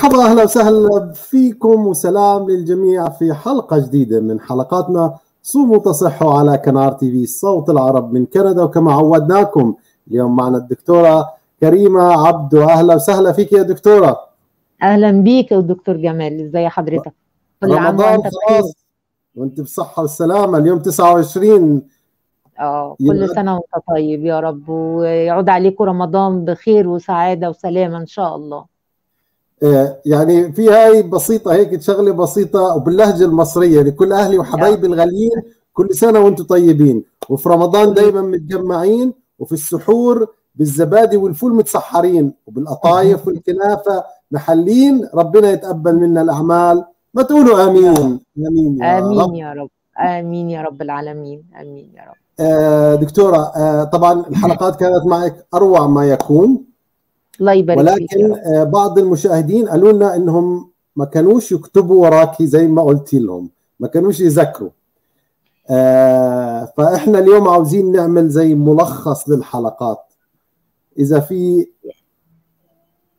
مرحبا اهلا وسهلا فيكم وسلام للجميع في حلقه جديده من حلقاتنا صوموا تصحوا على كنار تي في صوت العرب من كندا وكما عودناكم اليوم معنا الدكتوره كريمه عبدو اهلا وسهلا فيك يا دكتوره اهلا بيك يا دكتور جمال ازي حضرتك كل عام وانت خلاص وانت بصحه وسلامه اليوم 29 اه كل سنه وانت طيب يا رب ويعود عليكم رمضان بخير وسعاده وسلامه ان شاء الله إيه، يعني في هاي بسيطة هيك شغلة بسيطة وباللهجة المصرية لكل يعني أهلي وحبايبي نعم. الغاليين كل سنة وأنتم طيبين وفي رمضان دايما متجمعين وفي السحور بالزبادي والفول متسحرين وبالقطايف والكنافة محلين ربنا يتقبل منا الأعمال ما تقولوا آمين نعم. آمين يا آمين رب. يا رب آمين يا رب العالمين آمين يا رب آه، دكتورة آه، طبعا الحلقات كانت معك أروع ما يكون الله يبارك ولكن فيك آه، بعض المشاهدين قالوا لنا انهم ما كانوش يكتبوا وراكي زي ما قلت لهم ما كانوش يذاكروا آه فاحنا اليوم عاوزين نعمل زي ملخص للحلقات اذا في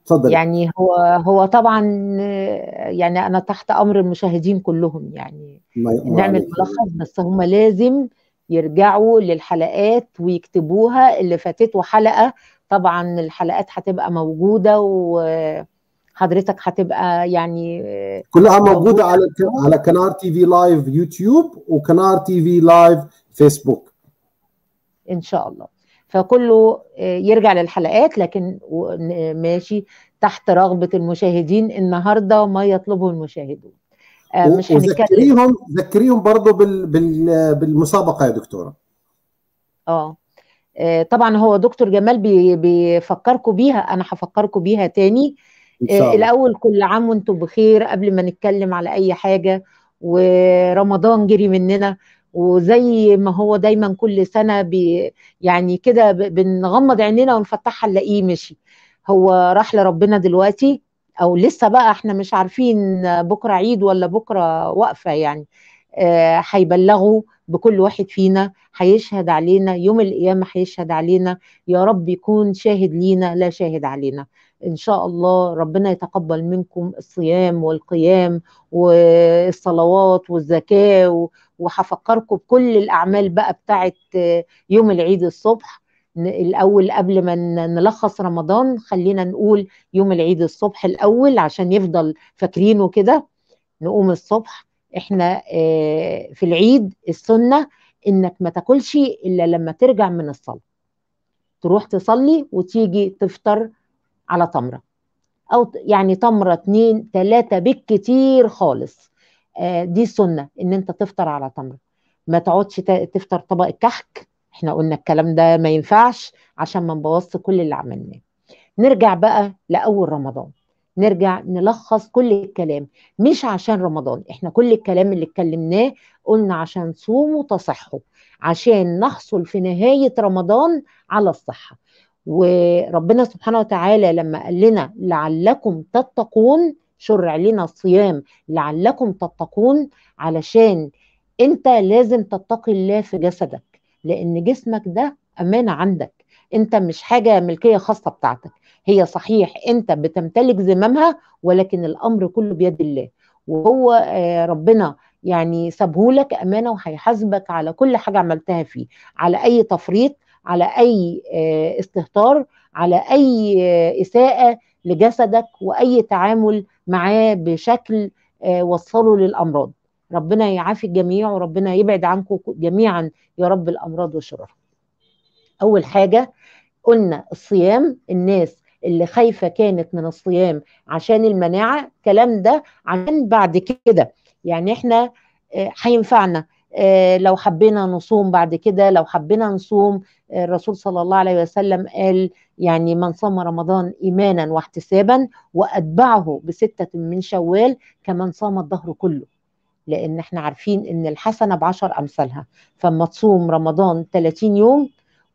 تفضل يعني هو هو طبعا يعني انا تحت امر المشاهدين كلهم يعني نعمل ملخص بس هم لازم يرجعوا للحلقات ويكتبوها اللي فاتته حلقه طبعا الحلقات هتبقى موجوده وحضرتك هتبقى يعني كلها موجوده, موجودة على على كنار تي في لايف يوتيوب وكنار تي في لايف فيسبوك ان شاء الله فكله يرجع للحلقات لكن ماشي تحت رغبه المشاهدين النهارده ما يطلبه المشاهدون آه، مش وذكريهم ذكريهم برضه بال بالمسابقه يا دكتوره اه آه، طبعا هو دكتور جمال بيفكركم بيها انا هفكركم بيها تاني آه، الاول كل عام وانتم بخير قبل ما نتكلم على اي حاجه ورمضان جري مننا وزي ما هو دايما كل سنه بي يعني كده بنغمض عينينا ونفتحها نلاقيه مشي هو راح لربنا دلوقتي او لسه بقى احنا مش عارفين بكره عيد ولا بكره واقفه يعني آه، هيبلغوا بكل واحد فينا هيشهد علينا يوم القيامة هيشهد علينا يا رب يكون شاهد لينا لا شاهد علينا إن شاء الله ربنا يتقبل منكم الصيام والقيام والصلوات والزكاة وهفكركم بكل الأعمال بقى بتاعه آه، يوم العيد الصبح الأول قبل ما نلخص رمضان خلينا نقول يوم العيد الصبح الأول عشان يفضل فاكرينه كده نقوم الصبح احنا آه، في العيد السنه انك ما تاكلش الا لما ترجع من الصلاه تروح تصلي وتيجي تفطر على تمره او يعني تمره اتنين تلاته بالكتير خالص آه، دي السنه ان انت تفطر على تمره ما تقعدش تفطر طبق الكحك احنا قلنا الكلام ده ما ينفعش عشان ما نبوظش كل اللي عملناه نرجع بقى لاول رمضان نرجع نلخص كل الكلام مش عشان رمضان احنا كل الكلام اللي اتكلمناه قلنا عشان صوموا تصحوا عشان نحصل في نهاية رمضان على الصحة وربنا سبحانه وتعالى لما قال لنا لعلكم تتقون شرع لنا الصيام لعلكم تتقون علشان انت لازم تتقي الله في جسدك لان جسمك ده امانه عندك انت مش حاجه ملكيه خاصه بتاعتك هي صحيح انت بتمتلك زمامها ولكن الامر كله بيد الله وهو آه، ربنا يعني سابهولك امانه وهيحاسبك على كل حاجه عملتها فيه على اي تفريط على اي آه، استهتار على اي آه، اساءه لجسدك واي تعامل معاه بشكل وصله للامراض ربنا يعافي الجميع وربنا يبعد عنكم جميعا يا رب الامراض والشرور اول حاجه قلنا الصيام الناس اللي خايفه كانت من الصيام عشان المناعه الكلام ده عشان بعد كده يعني احنا آه، هينفعنا آه، لو حبينا نصوم بعد كده لو حبينا نصوم آه، الرسول صلى الله عليه وسلم قال يعني من صام رمضان ايمانا واحتسابا واتبعه بسته من شوال كمن صام الدهر كله لان احنا عارفين ان الحسنه بعشر امثالها فما تصوم رمضان 30 يوم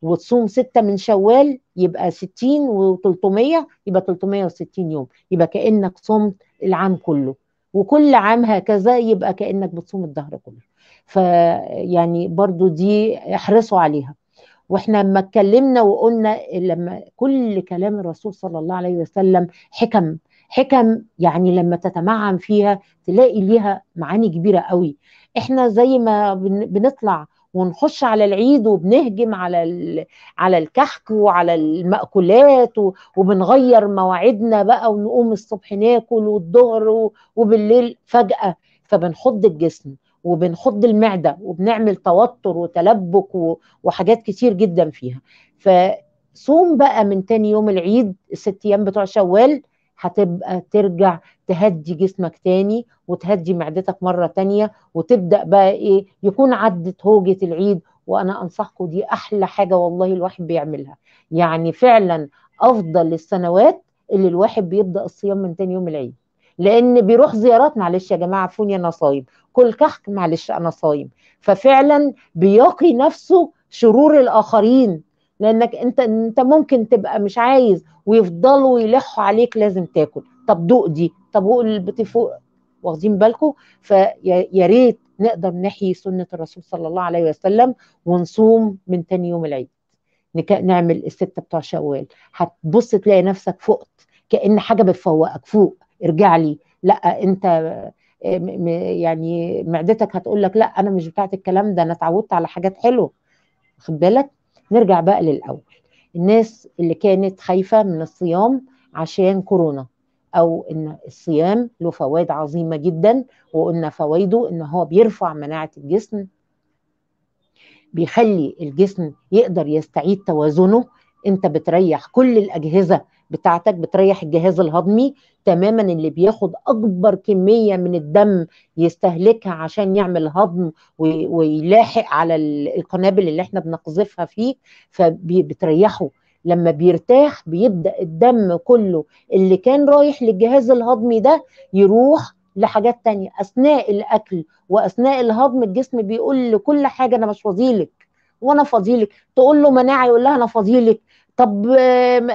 وتصوم ستة من شوال يبقى ستين وتلتمية يبقى تلتمية وستين يوم يبقى كأنك صمت العام كله وكل عام هكذا يبقى كأنك بتصوم الدهر كله فيعني برضو دي احرصوا عليها واحنا لما اتكلمنا وقلنا لما كل كلام الرسول صلى الله عليه وسلم حكم حكم يعني لما تتمعن فيها تلاقي ليها معاني كبيره قوي احنا زي ما بنطلع ونخش على العيد وبنهجم على على الكحك وعلى المأكولات وبنغير مواعيدنا بقى ونقوم الصبح ناكل والظهر وبالليل فجأة فبنخض الجسم وبنخض المعدة وبنعمل توتر وتلبك وحاجات كتير جدا فيها فصوم بقى من تاني يوم العيد الست أيام بتوع شوال هتبقى ترجع تهدي جسمك تاني وتهدي معدتك مرة تانية وتبدأ بقى إيه يكون عدت هوجة العيد وأنا أنصحكم دي أحلى حاجة والله الواحد بيعملها يعني فعلا أفضل السنوات اللي الواحد بيبدأ الصيام من تاني يوم العيد لان بيروح زيارات معلش يا جماعه فوني انا صايم كل كحك معلش انا صايم ففعلا بيقي نفسه شرور الاخرين لانك انت انت ممكن تبقى مش عايز ويفضلوا يلحوا عليك لازم تاكل طب دوق دي طب وقول البطيء فوق واخدين بالكم فيا ريت نقدر نحيي سنه الرسول صلى الله عليه وسلم ونصوم من تاني يوم العيد نعمل الستة بتوع شوال هتبص تلاقي نفسك فقت كأن حاجة بتفوقك فوق ارجع لي لا انت آه، يعني معدتك هتقول لك لا انا مش بتاعت الكلام ده انا اتعودت على حاجات حلوه خد بالك نرجع بقى للأول الناس اللي كانت خايفة من الصيام عشان كورونا أو إن الصيام له فوائد عظيمة جدا وقلنا فوائده إن هو بيرفع مناعة الجسم بيخلي الجسم يقدر يستعيد توازنه انت بتريح كل الاجهزه بتاعتك بتريح الجهاز الهضمي تماما اللي بياخد اكبر كميه من الدم يستهلكها عشان يعمل هضم ويلاحق على القنابل اللي احنا بنقذفها فيه فبتريحه لما بيرتاح بيبدا الدم كله اللي كان رايح للجهاز الهضمي ده يروح لحاجات تانية اثناء الاكل واثناء الهضم الجسم بيقول لكل حاجه انا مش فاضيلك وانا فاضيلك تقول له مناعه يقول لها انا فاضيلك طب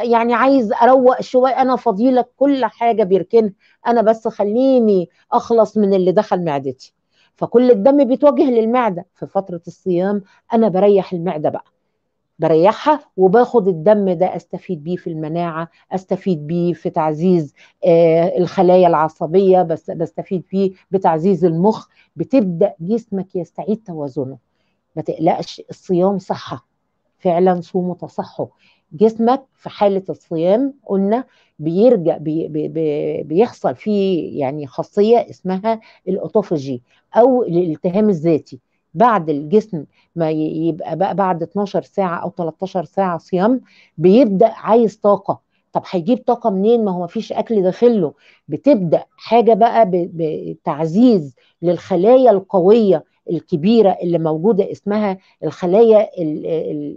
يعني عايز اروق شويه انا فضيلك كل حاجه بيركنها انا بس خليني اخلص من اللي دخل معدتي فكل الدم بيتوجه للمعده في فتره الصيام انا بريح المعده بقى بريحها وباخد الدم ده استفيد بيه في المناعه استفيد بيه في تعزيز آه، الخلايا العصبيه بس بستفيد بيه بتعزيز المخ بتبدا جسمك يستعيد توازنه ما تقلقش الصيام صحه فعلا صوم وتصحو جسمك في حالة الصيام قلنا بيرجع بي بي بيحصل فيه يعني خاصية اسمها الأوتوفجي أو الالتهام الذاتي بعد الجسم ما يبقى بقى بعد 12 ساعة أو 13 ساعة صيام بيبدأ عايز طاقة طب هيجيب طاقه منين ما هو مفيش اكل داخله بتبدا حاجه بقى بتعزيز للخلايا القويه الكبيره اللي موجوده اسمها الخلايا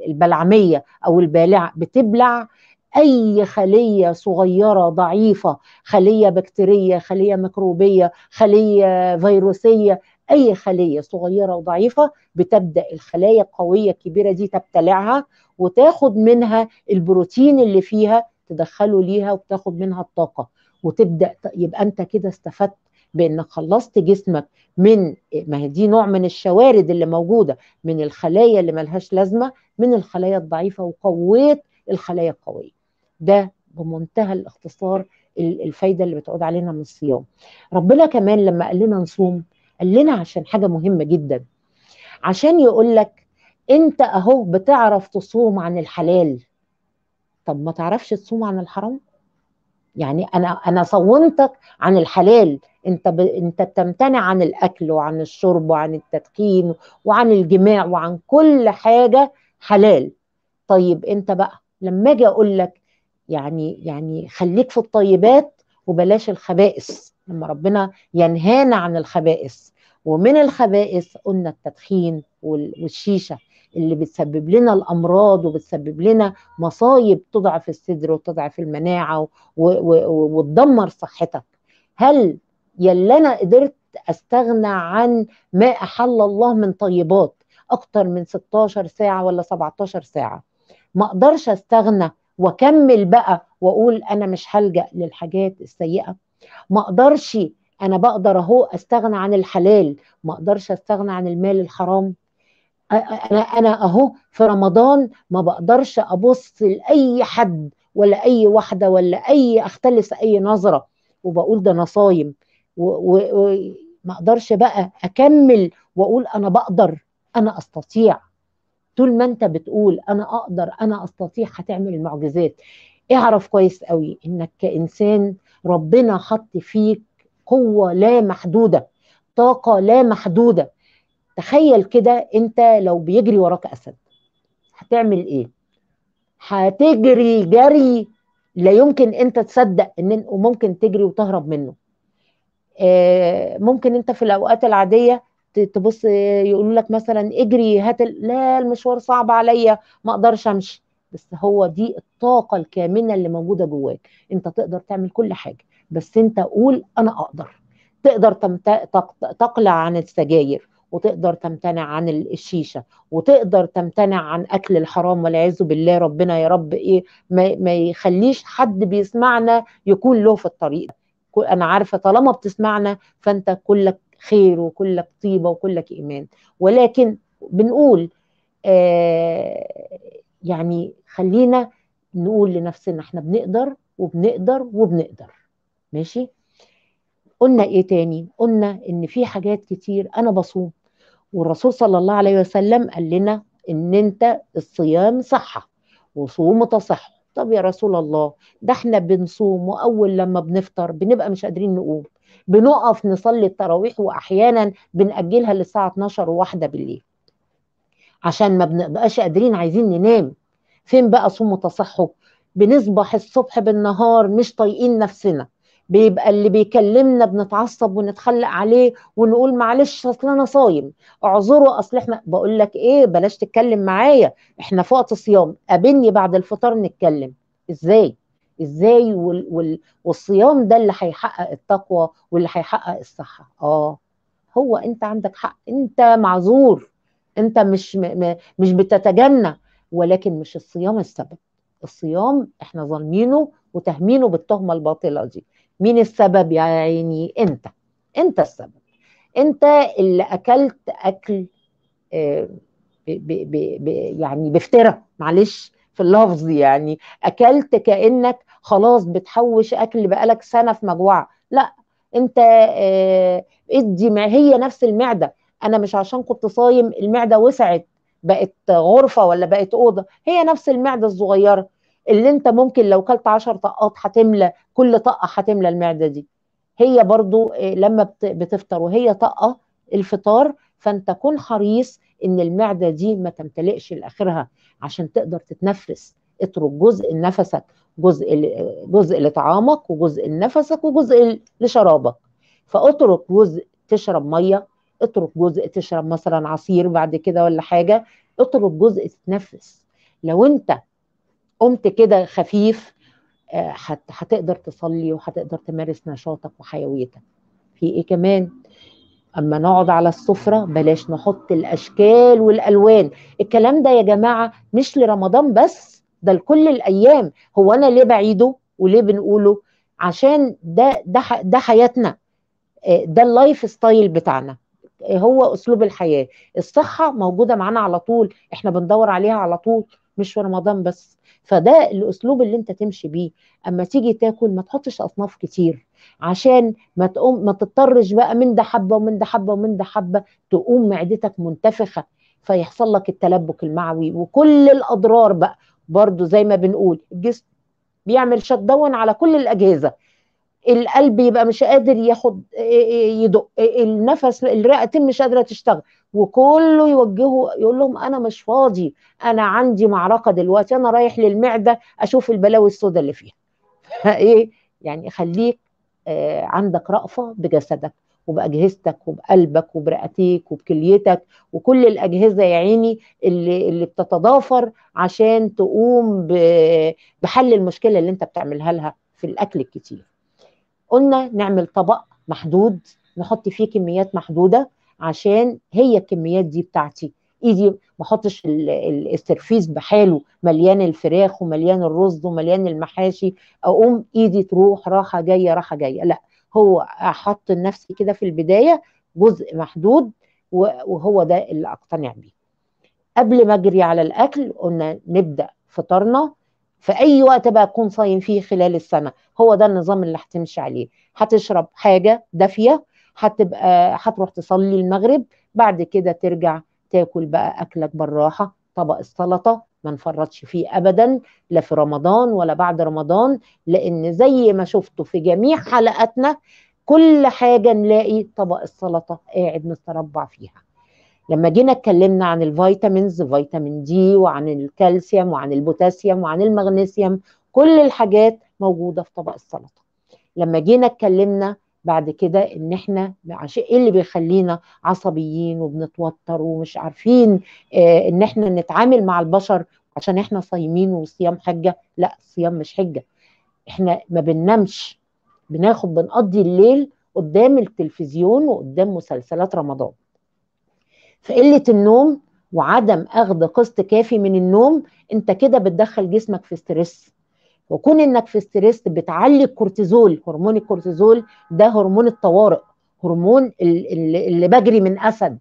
البلعميه او البالعه بتبلع اي خليه صغيره ضعيفه خليه بكتيريه خليه ميكروبيه خليه فيروسيه اي خليه صغيره وضعيفه بتبدا الخلايا القويه الكبيره دي تبتلعها وتاخد منها البروتين اللي فيها تدخله ليها وبتاخد منها الطاقه وتبدا يبقى انت كده استفدت بانك خلصت جسمك من ما هي دي نوع من الشوارد اللي موجوده من الخلايا اللي ملهاش لازمه من الخلايا الضعيفه وقويت الخلايا القويه ده بمنتهى الاختصار الفايده اللي بتعود علينا من الصيام ربنا كمان لما قال لنا نصوم قال لنا عشان حاجه مهمه جدا عشان يقول لك انت اهو بتعرف تصوم عن الحلال طب ما تعرفش تصوم عن الحرام يعني انا انا صونتك عن الحلال انت ب... انت بتمتنع عن الاكل وعن الشرب وعن التدخين وعن الجماع وعن كل حاجه حلال طيب انت بقى لما اجي اقول لك يعني يعني خليك في الطيبات وبلاش الخبائث لما ربنا ينهانا عن الخبائث ومن الخبائث قلنا التدخين والشيشه اللي بتسبب لنا الامراض وبتسبب لنا مصايب تضعف الصدر وتضعف المناعه وتدمر صحتك هل يلا انا قدرت استغنى عن ما احل الله من طيبات اكتر من 16 ساعه ولا 17 ساعه ما اقدرش استغنى واكمل بقى واقول انا مش هلجا للحاجات السيئه ما اقدرش انا بقدر اهو استغنى عن الحلال ما اقدرش استغنى عن المال الحرام انا انا اهو في رمضان ما بقدرش ابص لاي حد ولا اي واحده ولا اي اختلس اي نظره وبقول ده انا صايم وما اقدرش بقى اكمل واقول انا بقدر انا استطيع طول ما انت بتقول انا اقدر انا استطيع هتعمل المعجزات اعرف كويس قوي انك كانسان ربنا حط فيك قوه لا محدوده طاقه لا محدوده تخيل كده انت لو بيجري وراك اسد هتعمل ايه هتجري جري لا يمكن انت تصدق ان ممكن تجري وتهرب منه آه، ممكن انت في الاوقات العاديه تبص يقولوا لك مثلا اجري هات لا المشوار صعب عليا ما اقدرش امشي بس هو دي الطاقه الكامنه اللي موجوده جواك انت تقدر تعمل كل حاجه بس انت قول انا اقدر تقدر تقلع عن السجاير وتقدر تمتنع عن الشيشه وتقدر تمتنع عن اكل الحرام والعياذ بالله ربنا يا رب ايه ما, ما يخليش حد بيسمعنا يكون له في الطريق انا عارفه طالما بتسمعنا فانت كلك خير وكلك طيبه وكلك ايمان ولكن بنقول آه يعني خلينا نقول لنفسنا احنا بنقدر وبنقدر وبنقدر ماشي قلنا ايه تاني قلنا ان في حاجات كتير انا بصوم والرسول صلى الله عليه وسلم قال لنا ان انت الصيام صحه وصوم تصح طب يا رسول الله ده احنا بنصوم واول لما بنفطر بنبقى مش قادرين نقوم بنقف نصلي التراويح واحيانا بنأجلها للساعه 12 وواحدة بالليل عشان ما بنبقاش قادرين عايزين ننام فين بقى صوم وتصحه بنصبح الصبح بالنهار مش طايقين نفسنا بيبقى اللي بيكلمنا بنتعصب ونتخلق عليه ونقول معلش اصل انا صايم اعذره اصل احنا بقول لك ايه بلاش تتكلم معايا احنا في وقت صيام قابلني بعد الفطار نتكلم ازاي ازاي وال وال والصيام ده اللي هيحقق التقوى واللي هيحقق الصحه اه هو انت عندك حق انت معذور انت مش م م مش بتتجنى ولكن مش الصيام السبب الصيام احنا ظالمينه وتهمينه بالتهمه الباطله دي مين السبب يا عيني انت انت السبب انت اللي اكلت اكل بي بي بي يعني بافتراء معلش في اللفظ يعني اكلت كانك خلاص بتحوش اكل بقالك سنه في مجوعه لا انت آه، ادي ما هي نفس المعده انا مش عشان كنت صايم المعده وسعت بقت غرفه ولا بقت اوضه هي نفس المعده الصغيره اللي انت ممكن لو كلت 10 طقات هتملى كل طقة هتملى المعده دي هي برضو آه، لما بتفطر وهي طقة الفطار فانت كن حريص ان المعده دي ما تمتلئش لاخرها عشان تقدر تتنفس اترك جزء لنفسك جزء جزء لطعامك وجزء لنفسك وجزء لشرابك فاترك جزء تشرب ميه اترك جزء تشرب مثلا عصير بعد كده ولا حاجه اترك جزء تتنفس لو انت قمت كده خفيف آه، هتقدر تصلي وهتقدر تمارس نشاطك وحيويتك في ايه كمان اما نقعد على السفره بلاش نحط الاشكال والالوان الكلام ده يا جماعه مش لرمضان بس ده لكل الايام هو انا ليه بعيده وليه بنقوله عشان ده ده ده حياتنا آه، ده اللايف ستايل بتاعنا هو اسلوب الحياه الصحه موجوده معانا على طول احنا بندور عليها على طول مش في رمضان بس فده الاسلوب اللي انت تمشي بيه اما تيجي تاكل ما تحطش اصناف كتير عشان ما تقوم ما تضطرش بقى من ده حبه ومن ده حبه ومن ده حبه تقوم معدتك منتفخه فيحصل لك التلبك المعوي وكل الاضرار بقى برضو زي ما بنقول الجسم بيعمل شت داون على كل الاجهزه القلب يبقى مش قادر ياخد إيه، إيه، يدق إيه، النفس الرئتين مش قادره تشتغل وكله يوجهه يقول لهم انا مش فاضي انا عندي معركه دلوقتي انا رايح للمعده اشوف البلاوي السوداء اللي فيها فايه يعني خليك آه، عندك رأفة بجسدك وبأجهزتك وبقلبك وبرئتيك وبكليتك وكل الأجهزة يا عيني اللي, اللي بتتضافر عشان تقوم بحل المشكلة اللي انت بتعملها لها في الأكل الكتير قلنا نعمل طبق محدود نحط فيه كميات محدوده عشان هي الكميات دي بتاعتي ايدي ما احطش السرفيس بحاله مليان الفراخ ومليان الرز ومليان المحاشي اقوم ايدي تروح راحه جايه راحه جايه لا هو احط لنفسي كده في البدايه جزء محدود وهو ده اللي اقتنع بيه قبل ما اجري على الاكل قلنا نبدا فطارنا في اي وقت بقى تكون صايم فيه خلال السنه هو ده النظام اللي هتمشي عليه هتشرب حاجه دافيه هتبقى هتروح تصلي المغرب بعد كده ترجع تاكل بقى اكلك بالراحه طبق السلطه ما نفرطش فيه ابدا لا في رمضان ولا بعد رمضان لان زي ما شفتوا في جميع حلقاتنا كل حاجه نلاقي طبق السلطه قاعد نتربع فيها لما جينا اتكلمنا عن الفيتامينز فيتامين دي وعن الكالسيوم وعن البوتاسيوم وعن المغنيسيوم كل الحاجات موجوده في طبق السلطه لما جينا اتكلمنا بعد كده ان احنا ايه اللي بيخلينا عصبيين وبنتوتر ومش عارفين آه، ان احنا نتعامل مع البشر عشان احنا صايمين وصيام حجه لا صيام مش حجه احنا ما بننامش بناخد بنقضي الليل قدام التلفزيون وقدام مسلسلات رمضان فقله النوم وعدم اخذ قسط كافي من النوم انت كده بتدخل جسمك في ستريس وكون انك في ستريس بتعلي الكورتيزول هرمون الكورتيزول ده هرمون الطوارئ هرمون اللي بجري من اسد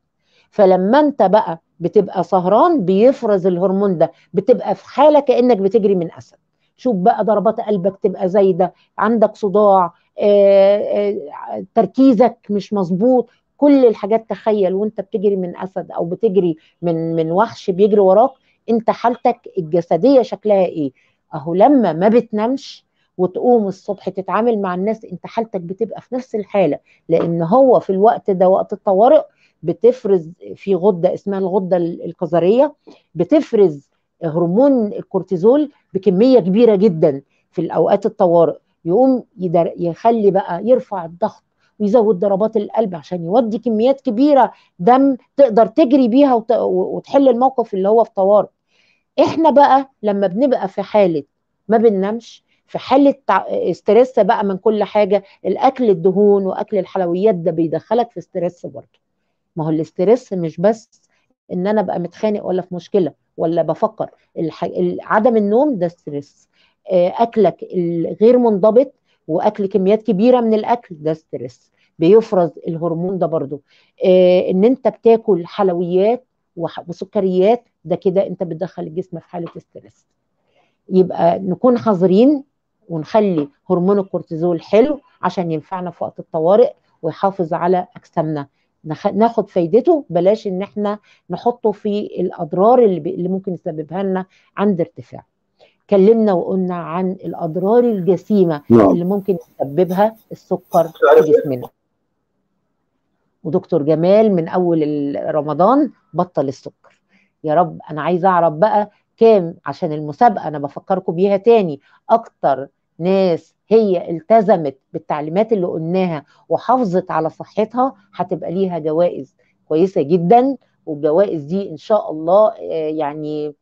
فلما انت بقى بتبقى سهران بيفرز الهرمون ده بتبقى في حاله كانك بتجري من اسد شوف بقى ضربات قلبك تبقى زايده عندك صداع آه، آه، تركيزك مش مظبوط كل الحاجات تخيل وانت بتجري من اسد او بتجري من من وحش بيجري وراك انت حالتك الجسديه شكلها ايه اهو لما ما بتنامش وتقوم الصبح تتعامل مع الناس انت حالتك بتبقى في نفس الحاله لان هو في الوقت ده وقت الطوارئ بتفرز في غده اسمها الغده القذريه بتفرز هرمون الكورتيزول بكميه كبيره جدا في الاوقات الطوارئ يقوم يخلي بقى يرفع الضغط ويزود ضربات القلب عشان يودي كميات كبيره دم تقدر تجري بيها وتحل الموقف اللي هو في طوارئ احنا بقى لما بنبقى في حاله ما بننامش في حاله استرس بقى من كل حاجه الاكل الدهون واكل الحلويات ده بيدخلك في استرس برضه ما هو الاسترس مش بس ان انا ابقى متخانق ولا في مشكله ولا بفكر الح... عدم النوم ده ستريس آه، اكلك الغير منضبط واكل كميات كبيره من الاكل ده ستريس بيفرز الهرمون ده برضو آه ان انت بتاكل حلويات وسكريات ده كده انت بتدخل الجسم في حاله ستريس يبقى نكون حذرين ونخلي هرمون الكورتيزول حلو عشان ينفعنا في وقت الطوارئ ويحافظ على اجسامنا ناخد فايدته بلاش ان احنا نحطه في الاضرار اللي, اللي ممكن يسببها لنا عند ارتفاعه اتكلمنا وقلنا عن الاضرار الجسيمه نعم. اللي ممكن يسببها السكر في يعني جسمنا ودكتور جمال من اول رمضان بطل السكر يا رب انا عايزه اعرف بقى كام عشان المسابقه انا بفكركم بيها تاني اكتر ناس هي التزمت بالتعليمات اللي قلناها وحافظت على صحتها هتبقى ليها جوائز كويسه جدا والجوائز دي ان شاء الله آه، يعني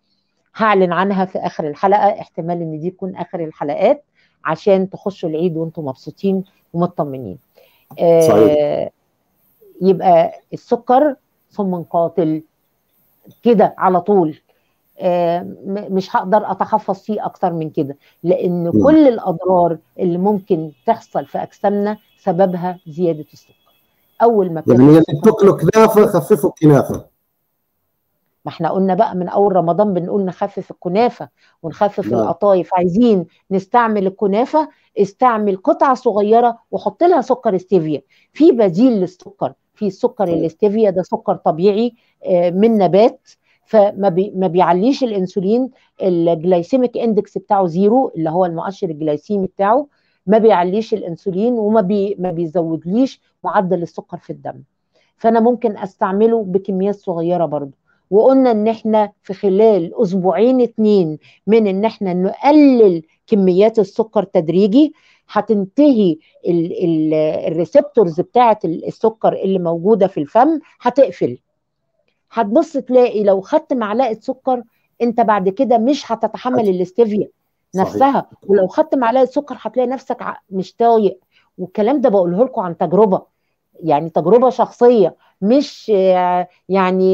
هعلن عنها في اخر الحلقه احتمال ان دي تكون اخر الحلقات عشان تخشوا العيد وانتم مبسوطين ومطمنين آه يبقى السكر ثم قاتل كده على طول آه مش هقدر اتحفظ فيه اكتر من كده لان م. كل الاضرار اللي ممكن تحصل في اجسامنا سببها زياده السكر اول ما يعني اللي كنافه خففوا كنافه ما احنا قلنا بقى من اول رمضان بنقول نخفف الكنافه ونخفف لا. القطايف عايزين نستعمل الكنافه استعمل قطعه صغيره وحط لها سكر ستيفيا في بديل للسكر في السكر طيب. الاستيفيا ده سكر طبيعي آه، من نبات فما بي ما بيعليش الانسولين الجلايسيميك اندكس بتاعه زيرو اللي هو المؤشر الجلايسيمي بتاعه ما بيعليش الانسولين وما بي ما بيزودليش معدل السكر في الدم فانا ممكن استعمله بكميات صغيره برضه وقلنا ان احنا في خلال اسبوعين اتنين من ان احنا نقلل كميات السكر تدريجي هتنتهي الريسبتورز بتاعه السكر اللي موجوده في الفم هتقفل هتبص تلاقي لو خدت معلقه سكر انت بعد كده مش هتتحمل الاستيفيا نفسها صحيح. ولو خدت معلقه سكر هتلاقي نفسك مش طايق والكلام ده بقوله لكم عن تجربه يعني تجربه شخصيه مش يعني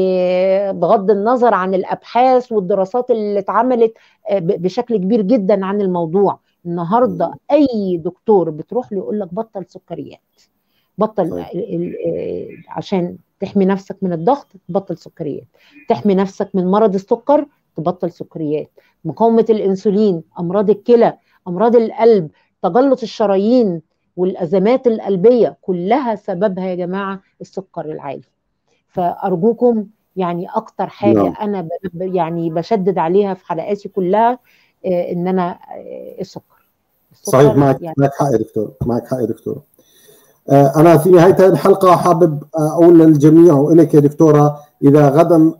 بغض النظر عن الابحاث والدراسات اللي اتعملت آه، بشكل كبير جدا عن الموضوع النهارده اي دكتور بتروح له يقول لك بطل سكريات بطل طيب. آه، عشان تحمي نفسك من الضغط تبطل سكريات تحمي نفسك من مرض السكر تبطل سكريات مقاومه الانسولين امراض الكلى امراض القلب تجلط الشرايين والازمات القلبيه كلها سببها يا جماعه السكر العالي فارجوكم يعني اكتر حاجه لا. نعم. انا يعني بشدد عليها في حلقاتي كلها آه، ان انا آه، السكر, السكر صحيح معك يعني معك حق يا دكتور معك حق يا دكتور آه، انا في نهايه الحلقه حابب اقول للجميع والك يا دكتوره اذا غدا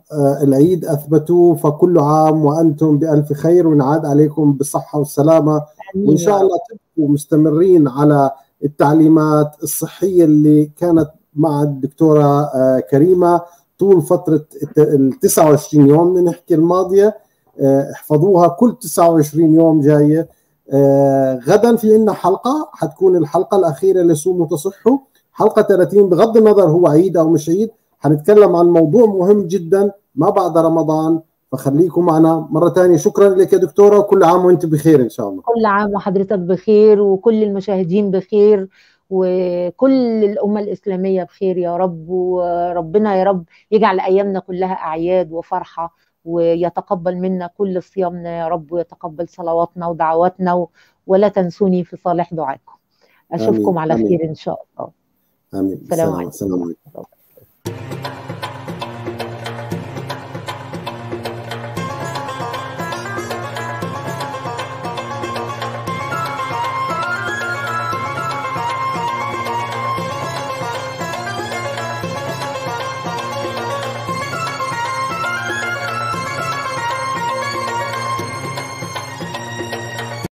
العيد اثبتوه فكل عام وانتم بالف خير ونعاد عليكم بالصحه والسلامه وان شاء الله تبقوا مستمرين على التعليمات الصحيه اللي كانت مع الدكتوره آه، كريمه طول فتره ال 29 يوم نحكي الماضيه آه، احفظوها كل 29 يوم جايه آه، غدا في عندنا حلقه حتكون الحلقه الاخيره لصوم وتصحو حلقه 30 بغض النظر هو عيد او مش عيد حنتكلم عن موضوع مهم جدا ما بعد رمضان فخليكم معنا مرة ثانية شكرا لك يا دكتورة كل عام وانت بخير ان شاء الله كل عام وحضرتك بخير وكل المشاهدين بخير وكل الأمة الإسلامية بخير يا رب وربنا يا رب يجعل أيامنا كلها أعياد وفرحة ويتقبل منا كل صيامنا يا رب ويتقبل صلواتنا ودعواتنا ولا تنسوني في صالح دعائكم أشوفكم آمين. على خير إن شاء الله آمين السلام عليكم